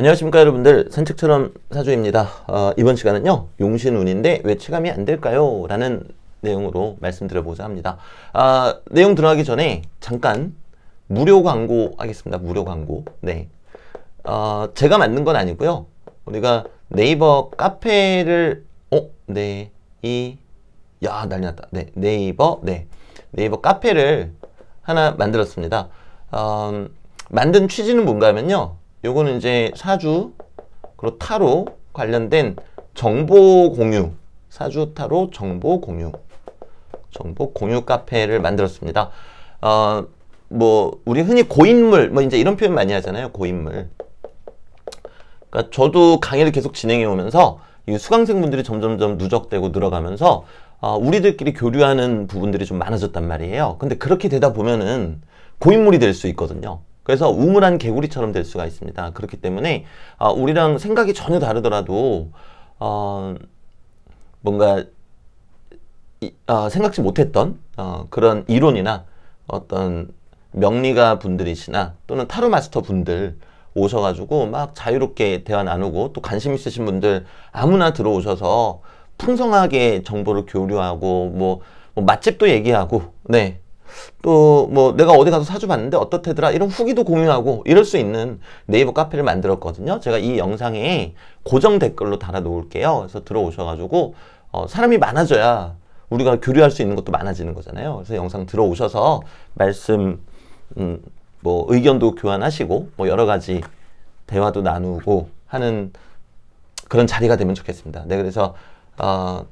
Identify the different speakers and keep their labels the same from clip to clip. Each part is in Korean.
Speaker 1: 안녕하십니까 여러분들 산책처럼 사주입니다 어, 이번 시간은요 용신운인데 왜 체감이 안 될까요 라는 내용으로 말씀드려보자 합니다 아, 내용 들어가기 전에 잠깐 무료 광고 하겠습니다 무료 광고 네 어, 제가 만든 건 아니고요 우리가 네이버 카페를 어? 네이야 난리 났다 네 네이버 네 네이버 카페를 하나 만들었습니다 어, 만든 취지는 뭔가 하면요 요거는 이제 사주 그리고 타로 관련된 정보 공유 사주 타로 정보 공유 정보 공유 카페를 만들었습니다. 어, 뭐 우리 흔히 고인물 뭐 이제 이런 표현 많이 하잖아요. 고인물. 그러니까 저도 강의를 계속 진행해 오면서 이 수강생분들이 점점점 누적되고 늘어가면서 어, 우리들끼리 교류하는 부분들이 좀 많아졌단 말이에요. 근데 그렇게 되다 보면은 고인물이 될 수 있거든요. 그래서 우물안 개구리처럼 될 수가 있습니다. 그렇기 때문에 어, 우리랑 생각이 전혀 다르더라도 어, 뭔가 이, 어, 생각지 못했던 어, 그런 이론이나 어떤 명리가 분들이시나 또는 타로 마스터 분들 오셔가지고 막 자유롭게 대화 나누고 또 관심 있으신 분들 아무나 들어오셔서 풍성하게 정보를 교류하고 뭐, 뭐 맛집도 얘기하고 네 또뭐 내가 어디 가서 사주 봤는데 어떻더라 이런 후기도 공유하고 이럴 수 있는 네이버 카페를 만들었거든요. 제가 이 영상에 고정 댓글로 달아 놓을게요. 그래서 들어오셔가지고 어, 사람이 많아져야 우리가 교류할 수 있는 것도 많아지는 거잖아요. 그래서 영상 들어오셔서 말씀 음, 뭐 의견도 교환하시고 뭐 여러 가지 대화도 나누고 하는 그런 자리가 되면 좋겠습니다. 네, 그래서 어,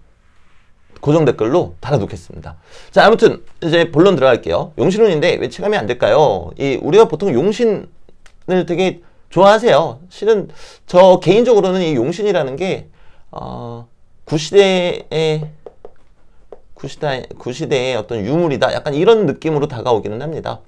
Speaker 1: 고정 댓글로 달아놓겠습니다. 자, 아무튼 이제 본론 들어갈게요. 용신론인데 왜 체감이 안 될까요? 이 우리가 보통 용신을 되게 좋아하세요. 실은 저 개인적으로는 이 용신이라는 게 어, 구시대의 구시대 구시대의 어떤 유물이다. 약간 이런 느낌으로 다가오기는 합니다.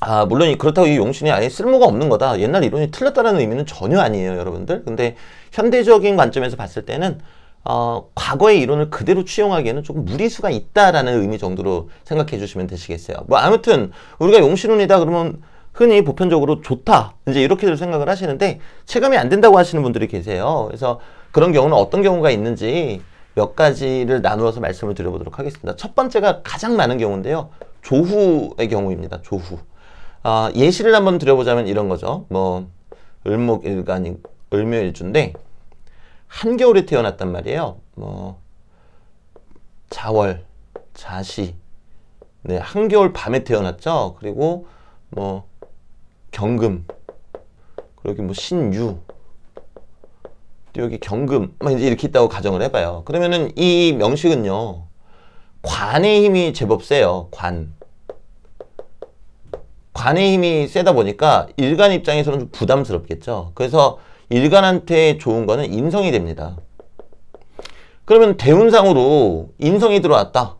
Speaker 1: 아 물론 그렇다고 이 용신이 아예 쓸모가 없는 거다. 옛날 이론이 틀렸다는 의미는 전혀 아니에요, 여러분들. 근데 현대적인 관점에서 봤을 때는 어, 과거의 이론을 그대로 취용하기에는 조금 무리수가 있다라는 의미 정도로 생각해 주시면 되시겠어요. 뭐 아무튼 우리가 용신론이다 그러면 흔히 보편적으로 좋다 이제 이렇게들 생각을 하시는데 체감이 안 된다고 하시는 분들이 계세요. 그래서 그런 경우는 어떤 경우가 있는지 몇 가지를 나누어서 말씀을 드려보도록 하겠습니다. 첫 번째가 가장 많은 경우인데요. 조후의 경우입니다. 조후. 아, 예시를 한번 드려보자면 이런 거죠. 뭐 을목일간, 을묘일주인데 한겨울에 태어났단 말이에요. 뭐 자월, 자시, 네 한겨울 밤에 태어났죠. 그리고 뭐 경금, 그리고 뭐 신유, 또 여기 경금, 막 뭐, 이제 이렇게 있다고 가정을 해봐요. 그러면은 이 명식은요 관의 힘이 제법 세요. 관. 관의 힘이 세다 보니까 일간 입장에서는 좀 부담스럽겠죠. 그래서 일간한테 좋은 거는 인성이 됩니다. 그러면 대운상으로 인성이 들어왔다.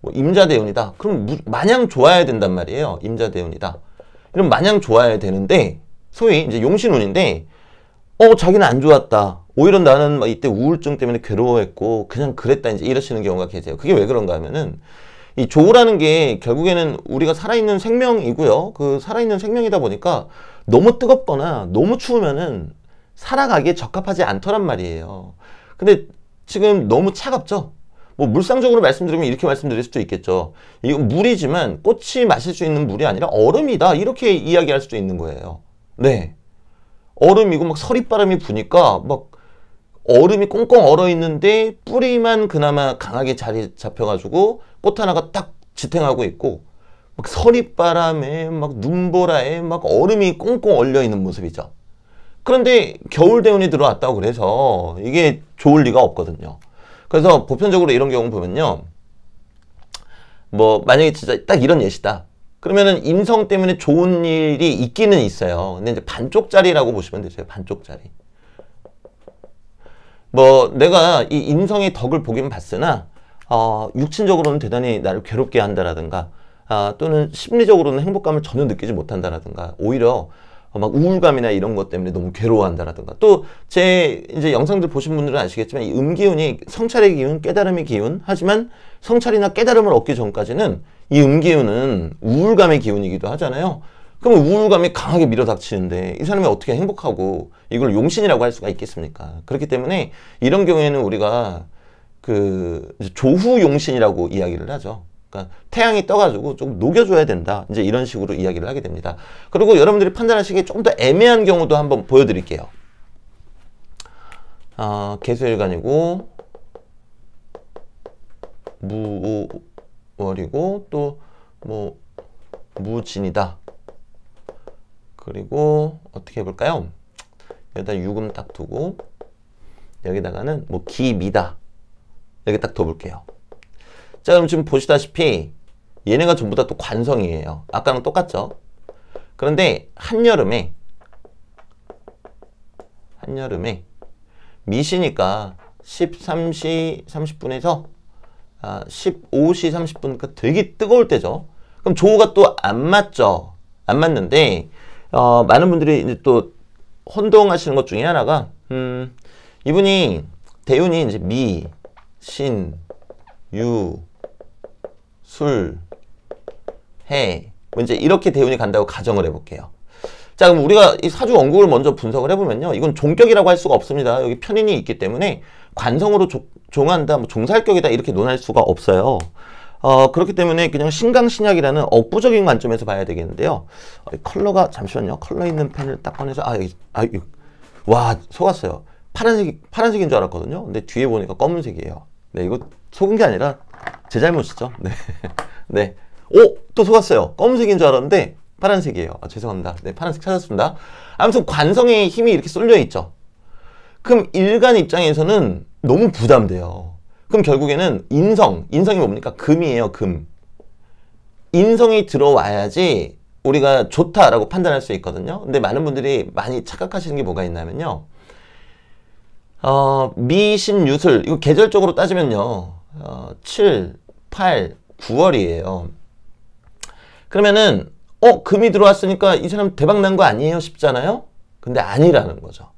Speaker 1: 뭐 임자대운이다. 그럼 마냥 좋아야 된단 말이에요. 임자대운이다. 이런 마냥 좋아야 되는데 소위 이제 용신운인데 어 자기는 안 좋았다. 오히려 나는 막 이때 우울증 때문에 괴로워했고 그냥 그랬다 이제 이러시는 경우가 계세요. 그게 왜 그런가 하면은 이 조우라는 게 결국에는 우리가 살아있는 생명이고요. 그 살아있는 생명이다 보니까 너무 뜨겁거나 너무 추우면은 살아가기에 적합하지 않더란 말이에요. 근데 지금 너무 차갑죠? 뭐 물상적으로 말씀드리면 이렇게 말씀드릴 수도 있겠죠. 이건 물이지만 꽃이 마실 수 있는 물이 아니라 얼음이다. 이렇게 이야기할 수도 있는 거예요. 네. 얼음이고 막 서리바람이 부니까 막 얼음이 꽁꽁 얼어 있는데 뿌리만 그나마 강하게 자리 잡혀가지고 꽃 하나가 딱 지탱하고 있고 막 서리바람에 막 눈보라에 막 얼음이 꽁꽁 얼려 있는 모습이죠. 그런데 겨울 대운이 들어왔다고 그래서 이게 좋을 리가 없거든요. 그래서 보편적으로 이런 경우 보면요. 뭐 만약에 진짜 딱 이런 예시다. 그러면은 임성 때문에 좋은 일이 있기는 있어요. 근데 이제 반쪽짜리라고 보시면 되세요. 반쪽짜리. 뭐 내가 이 인성의 덕을 보긴 봤으나 어, 육신적으로는 대단히 나를 괴롭게 한다라든가 아, 또는 심리적으로는 행복감을 전혀 느끼지 못한다라든가 오히려 막 우울감이나 이런 것 때문에 너무 괴로워한다라든가 또 제 이제 영상들 보신 분들은 아시겠지만 이 음기운이 성찰의 기운, 깨달음의 기운 하지만 성찰이나 깨달음을 얻기 전까지는 이 음기운은 우울감의 기운이기도 하잖아요. 그럼 우울감이 강하게 밀어닥치는데 이 사람이 어떻게 행복하고 이걸 용신이라고 할 수가 있겠습니까? 그렇기 때문에 이런 경우에는 우리가 그 조후 용신이라고 이야기를 하죠. 그러니까 태양이 떠가지고 조금 녹여줘야 된다. 이제 이런 식으로 이야기를 하게 됩니다. 그리고 여러분들이 판단하시기에 조금 더 애매한 경우도 한번 보여드릴게요. 아, 개수일관이고 무월이고 또 뭐 무진이다. 그리고 어떻게 해볼까요? 여기다 유금 딱 두고 여기다가는 뭐 기미다 여기 딱 둬볼게요. 자 그럼 지금 보시다시피 얘네가 전부 다 또 관성이에요. 아까랑 똑같죠? 그런데 한여름에 한여름에 미시니까 13시 30분에서 아, 15시 30분 그러니까 되게 뜨거울 때죠. 그럼 조우가 또 안 맞죠. 안 맞는데 어, 많은 분들이 이제 또 혼동하시는 것 중에 하나가 음, 이분이 대운이 이제 미, 신, 유, 술, 해. 뭐 이제 이렇게 대운이 간다고 가정을 해볼게요. 자 그럼 우리가 이 사주 원국을 먼저 분석을 해보면요 이건 종격이라고 할 수가 없습니다 여기 편인이 있기 때문에 관성으로 조, 종한다 뭐 종살격이다 이렇게 논할 수가 없어요 어, 그렇기 때문에 그냥 신강신약이라는 억부적인 관점에서 봐야 되겠는데요. 어, 컬러가 잠시만요. 컬러 있는 펜을 딱 꺼내서 아, 여기, 아, 여기. 와 속았어요. 파란색 파란색인 줄 알았거든요. 근데 뒤에 보니까 검은색이에요. 네, 이거 속은 게 아니라 제 잘못이죠. 네, 네. 오, 또 속았어요. 검은색인 줄 알았는데 파란색이에요. 아, 죄송합니다. 네, 파란색 찾았습니다. 아무튼 관성의 힘이 이렇게 쏠려 있죠. 그럼 일간 입장에서는 너무 부담돼요. 그럼 결국에는 인성, 인성이 뭡니까? 금이에요, 금. 인성이 들어와야지 우리가 좋다라고 판단할 수 있거든요. 근데 많은 분들이 많이 착각하시는 게 뭐가 있냐면요. 어, 미신유술, 이거 계절적으로 따지면요. 어, 7, 8, 9월이에요. 그러면은, 어, 금이 들어왔으니까 이 사람 대박 난 거 아니에요? 싶잖아요? 근데 아니라는 거죠.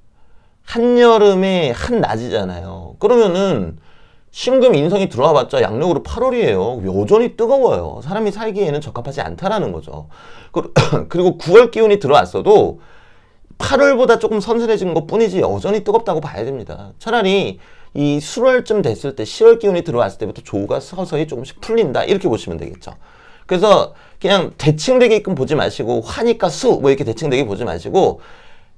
Speaker 1: 한여름에 한낮이잖아요. 그러면은, 심금 인성이 들어와봤자 양력으로 8월이에요. 여전히 뜨거워요. 사람이 살기에는 적합하지 않다라는 거죠. 그리고 9월 기운이 들어왔어도 8월보다 조금 선선해진 것 뿐이지 여전히 뜨겁다고 봐야 됩니다. 차라리 이수0월쯤 됐을 때 10월 기운이 들어왔을 때부터 조우가 서서히 조금씩 풀린다 이렇게 보시면 되겠죠. 그래서 그냥 대칭되게끔 보지 마시고 화니까 수 뭐 이렇게 대칭되게 보지 마시고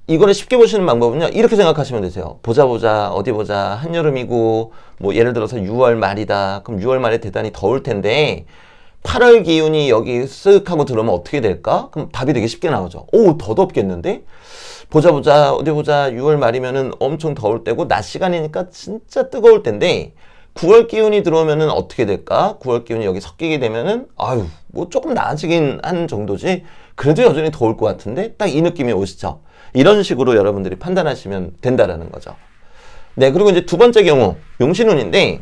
Speaker 1: 이거를 쉽게 보시는 방법은요. 이렇게 생각하시면 되세요. 보자 보자 어디 보자 한여름이고 뭐 예를 들어서 6월 말이다. 그럼 6월 말에 대단히 더울 텐데 8월 기운이 여기 쓱 하고 들어오면 어떻게 될까? 그럼 답이 되게 쉽게 나오죠. 오, 더 덥겠는데? 보자 보자 어디 보자 6월 말이면은 엄청 더울 때고 낮 시간이니까 진짜 뜨거울 텐데 9월 기운이 들어오면은 어떻게 될까? 9월 기운이 여기 섞이게 되면은 아유 뭐 조금 나아지긴 한 정도지 그래도 여전히 더울 것 같은데 딱 이 느낌이 오시죠? 이런 식으로 여러분들이 판단하시면 된다라는 거죠. 네, 그리고 이제 두 번째 경우 용신운인데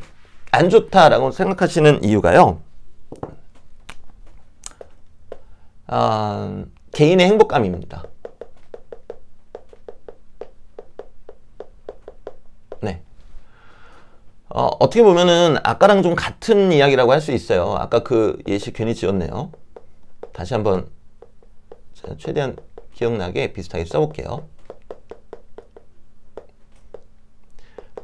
Speaker 1: 안 좋다라고 생각하시는 이유가요. 어, 개인의 행복감입니다. 네. 어, 어떻게 보면은 아까랑 좀 같은 이야기라고 할 수 있어요. 아까 그 예시 괜히 지었네요. 다시 한번 최대한 기억나게 비슷하게 써볼게요.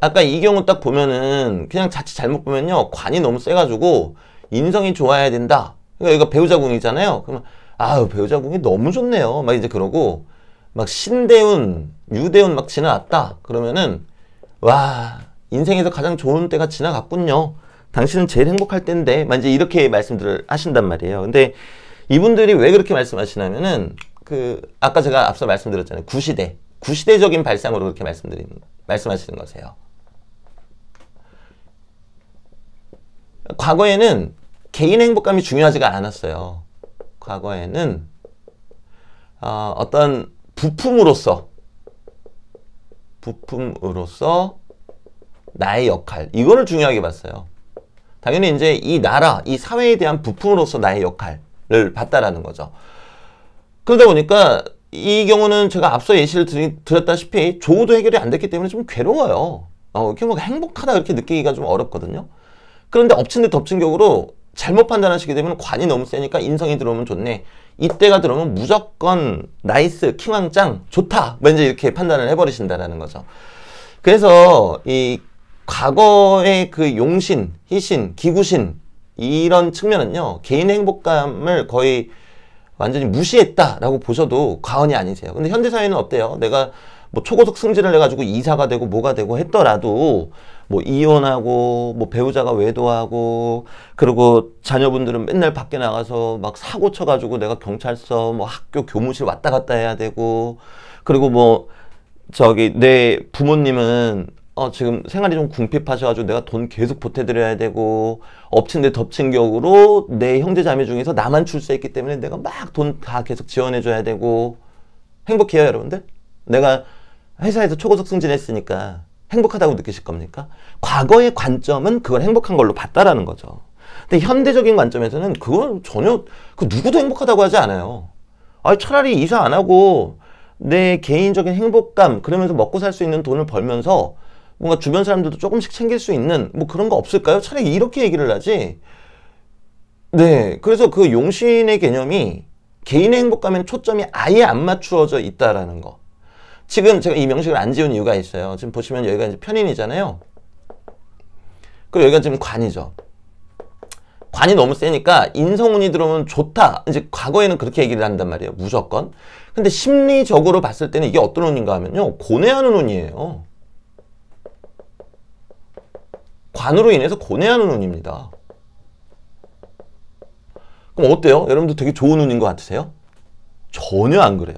Speaker 1: 아까 이 경우 딱 보면은 그냥 자칫 잘못 보면요. 관이 너무 세가지고 인성이 좋아야 된다. 그러니까 여기가 배우자궁이잖아요. 그러면 아유 배우자궁이 너무 좋네요. 막 이제 그러고 막 신대운, 유대운 막 지나갔다. 그러면은 와 인생에서 가장 좋은 때가 지나갔군요. 당신은 제일 행복할 때인데 막 이제 이렇게 말씀들을 하신단 말이에요. 근데 이분들이 왜 그렇게 말씀하시냐면은 그 아까 제가 앞서 말씀드렸잖아요. 구시대. 구시대적인 발상으로 그렇게 말씀드리는 말씀하시는 거세요. 과거에는 개인 행복감이 중요하지가 않았어요. 과거에는 어, 어떤 부품으로서 부품으로서 나의 역할 이거를 중요하게 봤어요. 당연히 이제 이 나라, 이 사회에 대한 부품으로서 나의 역할을 봤다라는 거죠. 그러다 보니까 이 경우는 제가 앞서 예시를 드리, 드렸다시피 조우도 해결이 안 됐기 때문에 좀 괴로워요. 어, 이렇게 뭐 행복하다 이렇게 느끼기가 좀 어렵거든요. 그런데 엎친 데 덮친 격으로 잘못 판단하시게 되면 관이 너무 세니까 인성이 들어오면 좋네. 이때가 들어오면 무조건 나이스, 킹왕 짱, 좋다. 왠지 뭐 이렇게 판단을 해버리신다라는 거죠. 그래서 이 과거의 그 용신, 희신, 기구신 이런 측면은요. 개인의 행복감을 거의 완전히 무시했다라고 보셔도 과언이 아니세요. 근데 현대사회는 어때요? 내가 뭐 초고속 승진을 해가지고 이사가 되고 뭐가 되고 했더라도 뭐 이혼하고 뭐 배우자가 외도하고 그리고 자녀분들은 맨날 밖에 나가서 막 사고 쳐가지고 내가 경찰서 뭐 학교 교무실 왔다 갔다 해야 되고 그리고 뭐 저기 내 부모님은 어, 지금 생활이 좀 궁핍하셔가지고 내가 돈 계속 보태드려야 되고 엎친 데 덮친 격으로 내 형제 자매 중에서 나만 출세했기 때문에 내가 막 돈 다 계속 지원해줘야 되고 행복해요 여러분들? 내가 회사에서 초고속 승진했으니까 행복하다고 느끼실 겁니까? 과거의 관점은 그걸 행복한 걸로 봤다라는 거죠. 근데 현대적인 관점에서는 그건 전혀 그 누구도 행복하다고 하지 않아요. 아 차라리 이사 안 하고 내 개인적인 행복감 그러면서 먹고 살 수 있는 돈을 벌면서 뭔가 주변 사람들도 조금씩 챙길 수 있는 뭐 그런 거 없을까요? 차라리 이렇게 얘기를 하지. 네. 그래서 그 용신의 개념이 개인의 행복감에는 초점이 아예 안 맞추어져 있다라는 거. 지금 제가 이 명식을 안 지운 이유가 있어요. 지금 보시면 여기가 이제 편인이잖아요. 그리고 여기가 지금 관이죠. 관이 너무 세니까 인성운이 들어오면 좋다. 이제 과거에는 그렇게 얘기를 한단 말이에요. 무조건. 근데 심리적으로 봤을 때는 이게 어떤 운인가 하면요. 고뇌하는 운이에요. 관으로 인해서 고뇌하는 운입니다. 그럼 어때요? 여러분들 되게 좋은 운인 것 같으세요? 전혀 안 그래요.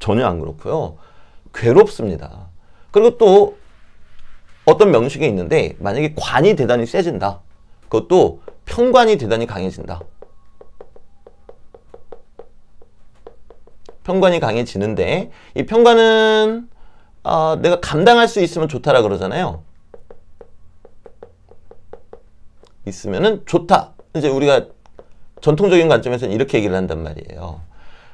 Speaker 1: 전혀 안 그렇고요. 괴롭습니다. 그리고 또 어떤 명식이 있는데 만약에 관이 대단히 세진다. 그것도 편관이 대단히 강해진다. 편관이 강해지는데 이 편관은 어, 내가 감당할 수 있으면 좋다라 그러잖아요. 있으면 좋다. 이제 우리가 전통적인 관점에서는 이렇게 얘기를 한단 말이에요.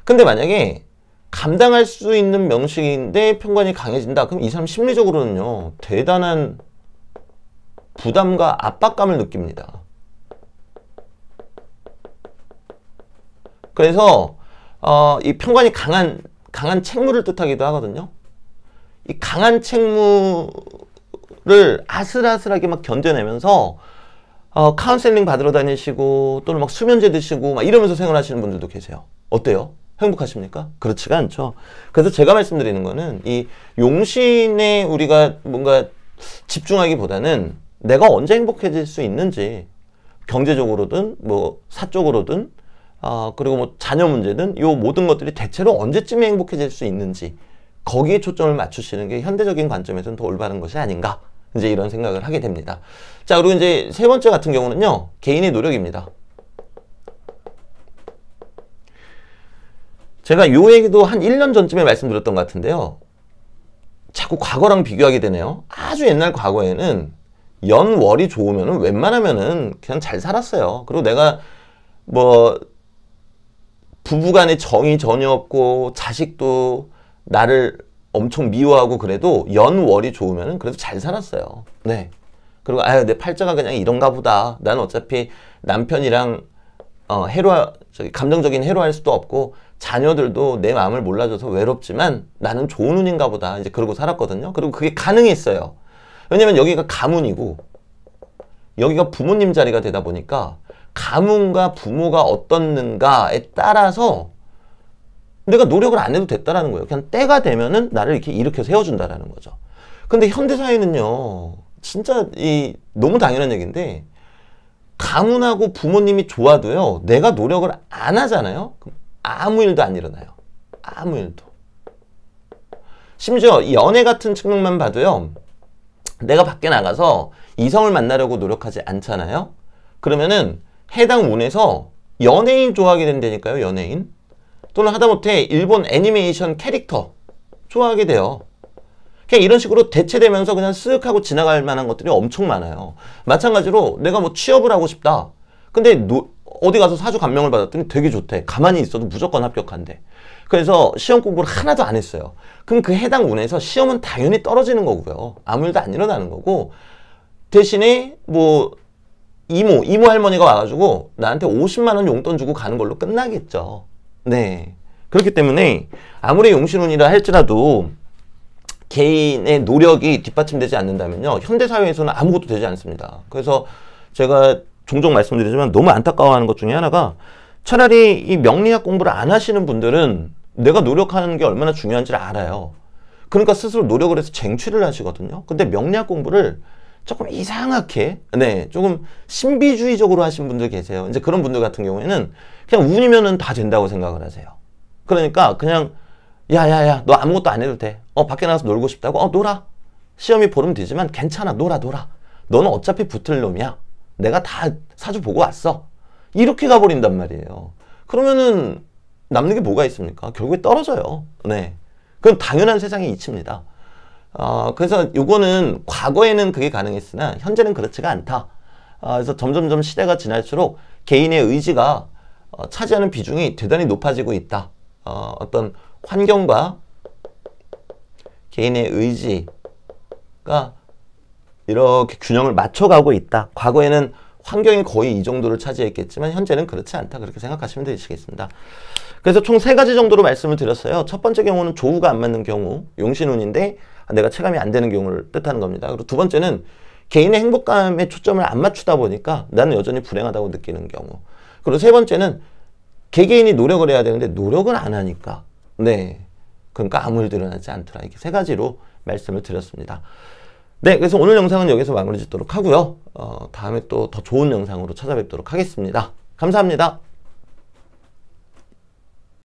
Speaker 1: 근데 만약에 감당할 수 있는 명식인데 평관이 강해진다. 그럼 이 사람 심리적으로는요. 대단한 부담과 압박감을 느낍니다. 그래서 어, 이 평관이 강한 강한 책무를 뜻하기도 하거든요. 이 강한 책무를 아슬아슬하게 막 견뎌내면서 어, 카운셀링 받으러 다니시고 또는 막 수면제 드시고 막 이러면서 생활하시는 분들도 계세요. 어때요? 행복하십니까? 그렇지가 않죠. 그래서 제가 말씀드리는 거는 이 용신에 우리가 뭔가 집중하기보다는 내가 언제 행복해질 수 있는지 경제적으로든 뭐 사적으로든 아 그리고 뭐 자녀 문제든 이 모든 것들이 대체로 언제쯤에 행복해질 수 있는지 거기에 초점을 맞추시는 게 현대적인 관점에서는 더 올바른 것이 아닌가 이제 이런 생각을 하게 됩니다. 자, 그리고 이제 세 번째 같은 경우는요. 개인의 노력입니다. 제가 요 얘기도 한 1년 전쯤에 말씀드렸던 것 같은데요. 자꾸 과거랑 비교하게 되네요. 아주 옛날 과거에는 연월이 좋으면 웬만하면은 그냥 잘 살았어요. 그리고 내가 뭐 부부간에 정이 전혀 없고 자식도 나를 엄청 미워하고 그래도 연월이 좋으면 그래도 잘 살았어요. 네. 그리고 아유 내 팔자가 그냥 이런가 보다. 난 어차피 남편이랑 어, 해로 저기 감정적인 해로할 수도 없고 자녀들도 내 마음을 몰라줘서 외롭지만 나는 좋은 운인가 보다. 이제 그러고 살았거든요. 그리고 그게 가능했어요. 왜냐면 여기가 가문이고 여기가 부모님 자리가 되다 보니까 가문과 부모가 어떻는가에 따라서 내가 노력을 안 해도 됐다라는 거예요. 그냥 때가 되면은 나를 이렇게 일으켜 세워준다라는 거죠. 근데 현대사회는요, 진짜 이, 너무 당연한 얘기인데, 가문하고 부모님이 좋아도요, 내가 노력을 안 하잖아요? 그럼 아무 일도 안 일어나요. 아무 일도. 심지어 연애 같은 측면만 봐도요, 내가 밖에 나가서 이성을 만나려고 노력하지 않잖아요? 그러면은 해당 운에서 연예인 좋아하게 된다니까요, 연예인. 또는 하다못해 일본 애니메이션 캐릭터 좋아하게 돼요. 그냥 이런 식으로 대체되면서 그냥 쓱 하고 지나갈 만한 것들이 엄청 많아요. 마찬가지로 내가 뭐 취업을 하고 싶다. 근데 노, 어디 가서 사주 감명을 받았더니 되게 좋대. 가만히 있어도 무조건 합격한대. 그래서 시험 공부를 하나도 안 했어요. 그럼 그 해당 운에서 시험은 당연히 떨어지는 거고요. 아무 일도 안 일어나는 거고 대신에 뭐 이모, 이모 할머니가 와가지고 나한테 50만 원 용돈 주고 가는 걸로 끝나겠죠. 네. 그렇기 때문에 아무리 용신운이라 할지라도 개인의 노력이 뒷받침되지 않는다면요. 현대사회에서는 아무것도 되지 않습니다. 그래서 제가 종종 말씀드리지만 너무 안타까워하는 것 중에 하나가 차라리 이 명리학 공부를 안 하시는 분들은 내가 노력하는 게 얼마나 중요한지를 알아요. 그러니까 스스로 노력을 해서 쟁취를 하시거든요. 근데 명리학 공부를 조금 이상하게 네 조금 신비주의적으로 하신 분들 계세요. 이제 그런 분들 같은 경우에는 그냥 운이면은 다 된다고 생각을 하세요. 그러니까 그냥 야야야 너 아무것도 안 해도 돼. 어 밖에 나가서 놀고 싶다고 어 놀아. 시험이 보름 뒤지만 괜찮아 놀아 놀아. 너는 어차피 붙을 놈이야. 내가 다 사주 보고 왔어. 이렇게 가버린단 말이에요. 그러면은 남는 게 뭐가 있습니까? 결국에 떨어져요. 네. 그건 당연한 세상의 이치입니다. 어, 그래서 요거는 과거에는 그게 가능했으나 현재는 그렇지가 않다. 어, 그래서 점점점 시대가 지날수록 개인의 의지가 어, 차지하는 비중이 대단히 높아지고 있다. 어, 어떤 환경과 개인의 의지가 이렇게 균형을 맞춰가고 있다. 과거에는 환경이 거의 이 정도를 차지했겠지만 현재는 그렇지 않다. 그렇게 생각하시면 되시겠습니다. 그래서 총 세 가지 정도로 말씀을 드렸어요. 첫 번째 경우는 조우가 안 맞는 경우, 용신운인데 내가 체감이 안 되는 경우를 뜻하는 겁니다. 그리고 두 번째는 개인의 행복감에 초점을 안 맞추다 보니까 나는 여전히 불행하다고 느끼는 경우. 그리고 세 번째는 개개인이 노력을 해야 되는데 노력을 안 하니까. 네. 그러니까 아무 일도 일어나지 않더라. 이렇게 세 가지로 말씀을 드렸습니다. 네, 그래서 오늘 영상은 여기서 마무리 짓도록 하고요. 어, 다음에 또 더 좋은 영상으로 찾아뵙도록 하겠습니다. 감사합니다.